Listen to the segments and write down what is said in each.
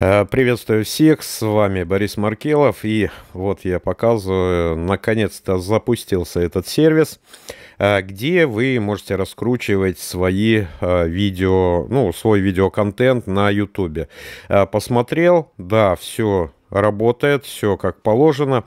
Э, приветствую всех, с вами Борис Маркелов, и вот я показываю, наконец-то запустился этот сервис, э, где вы можете раскручивать свои э, видео, ну, свой видеоконтент на YouTube. Посмотрел, да, все работает, все как положено.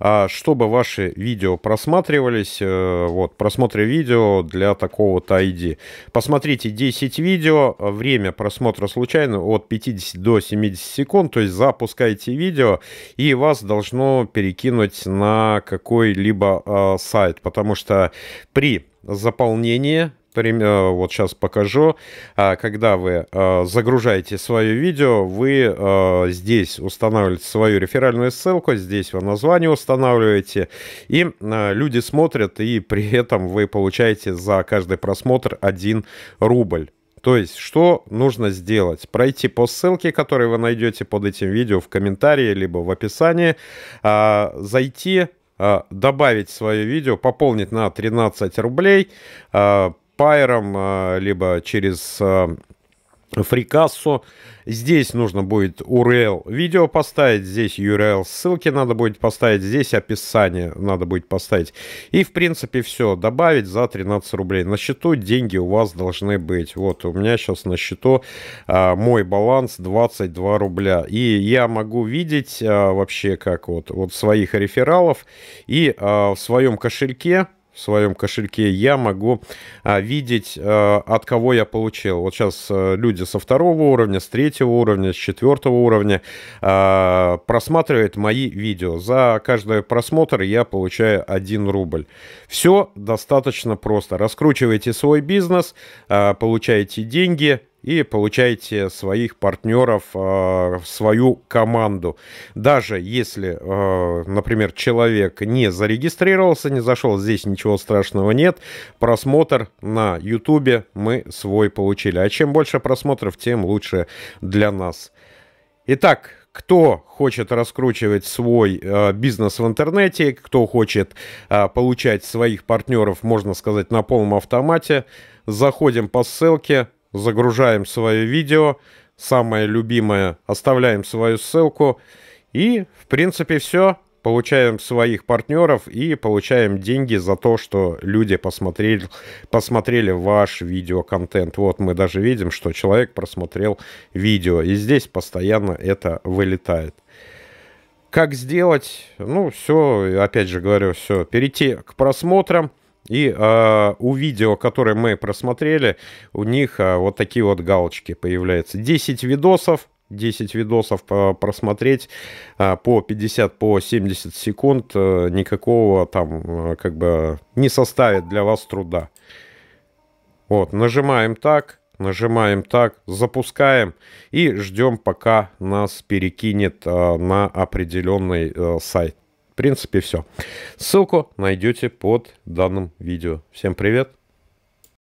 а Чтобы ваши видео просматривались, э, вот, просмотры видео для такого-то ID. Посмотрите 10 видео, время просмотра случайно от 50 до 70 секунд, то есть запускайте видео, и вас должно перекинуть на какой-либо а, сайт, потому что при заполнении Э, вот сейчас покажу, а, когда вы э, загружаете свое видео, вы э, здесь устанавливаете свою реферальную ссылку, здесь вы название устанавливаете, и люди смотрят, и при этом вы получаете за каждый просмотр 1 рубль. То есть, что нужно сделать? Пройти по ссылке, которую вы найдете под этим видео в комментарии, либо в описании, а, зайти добавить свое видео, пополнить на 13 рублей, а, Пайером либо через а, фрикассу. Здесь нужно будет URL видео поставить, здесь URL ссылки надо будет поставить, здесь описание надо будет поставить. И в принципе все, добавить за 13 рублей. На счету деньги у вас должны быть. Вот у меня сейчас на счету а, мой баланс 22 рубля. И я могу видеть а, вообще как вот, вот своих рефералов и а, в своем кошельке в своем кошельке, я могу а, видеть, а, от кого я получил. Вот сейчас а, э, люди со второго уровня, с третьего уровня, с четвертого уровня а, просматривают мои видео. За каждый просмотр я получаю 1 рубль. Все достаточно просто. Раскручивайте свой бизнес, а, получаете деньги – и получаете своих партнеров э, в свою команду. Даже если, э, например, человек не зарегистрировался, не зашел, здесь ничего страшного нет. Просмотр на YouTube мы свой получили. А чем больше просмотров, тем лучше для нас. Итак, кто хочет раскручивать свой э, бизнес в интернете, кто хочет э, получать своих партнеров, можно сказать, на полном автомате, заходим по ссылке, загружаем свое видео, самое любимое, оставляем свою ссылку и, в принципе, все. Получаем своих партнеров и получаем деньги за то, что люди посмотрели, посмотрели ваш видеоконтент. Вот мы даже видим, что человек просмотрел видео. И здесь постоянно это вылетает. Как сделать? Ну, все, опять же говорю, все. Перейти к просмотрам. И э, у видео, которое мы просмотрели, у них э, вот такие вот галочки появляются. 10 видосов, 10 видосов а, просмотреть по 50, по 70 секунд э, никакого там э, как бы не составит для вас труда. Вот, нажимаем так, нажимаем так, запускаем и ждем, пока нас перекинет на определенный э, сайт. В принципе, все. Ссылку найдете под данным видео. Всем привет!